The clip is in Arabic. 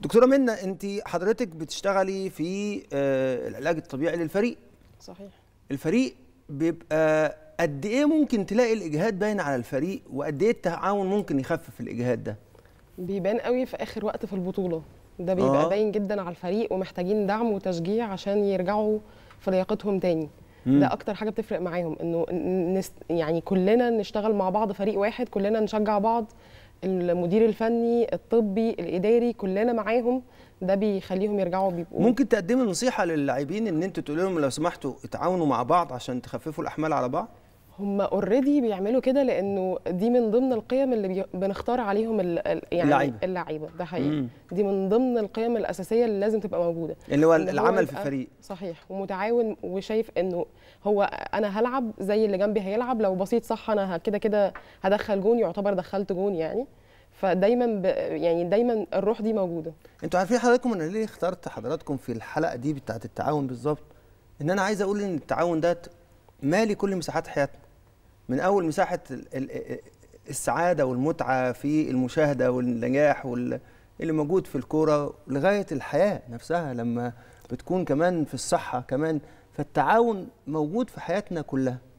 دكتوره منى انت حضرتك بتشتغلي في آه، العلاج الطبيعي للفريق صحيح الفريق بيبقى قد ايه ممكن تلاقي الاجهاد باين على الفريق وقد ايه التعاون ممكن يخفف الاجهاد ده بيبان قوي في اخر وقت في البطوله ده بيبقى آه. باين جدا على الفريق ومحتاجين دعم وتشجيع عشان يرجعوا في لياقتهم تاني مم. ده اكتر حاجه بتفرق معاهم انه نست... يعني كلنا نشتغل مع بعض فريق واحد كلنا نشجع بعض المدير الفني الطبي الاداري كلنا معاهم ده بيخليهم يرجعوا بيبقوا ممكن تقدمي نصيحه للاعبين ان انتوا تقول لهم لو سمحتوا اتعاونوا مع بعض عشان تخففوا الاحمال على بعض هم اوريدي بيعملوا كده لانه دي من ضمن القيم اللي بنختار عليهم يعني اللعيبه اللعيبه ده حقيقي مم. دي من ضمن القيم الاساسيه اللي لازم تبقى موجوده اللي هو العمل في الفريق صحيح ومتعاون وشايف انه هو انا هلعب زي اللي جنبي هيلعب لو بسيط صح انا كده كده هدخل جون يعتبر دخلت جون يعني فدايما ب... يعني دايما الروح دي موجوده انتوا عارفين حضراتكم انا ليه اخترت حضراتكم في الحلقه دي بتاعه التعاون بالظبط ان انا عايز اقول ان التعاون ده مالي كل مساحات حياتنا من اول مساحه السعاده والمتعه في المشاهده والنجاح واللي موجود في الكوره لغايه الحياه نفسها لما بتكون كمان في الصحه كمان فالتعاون موجود في حياتنا كلها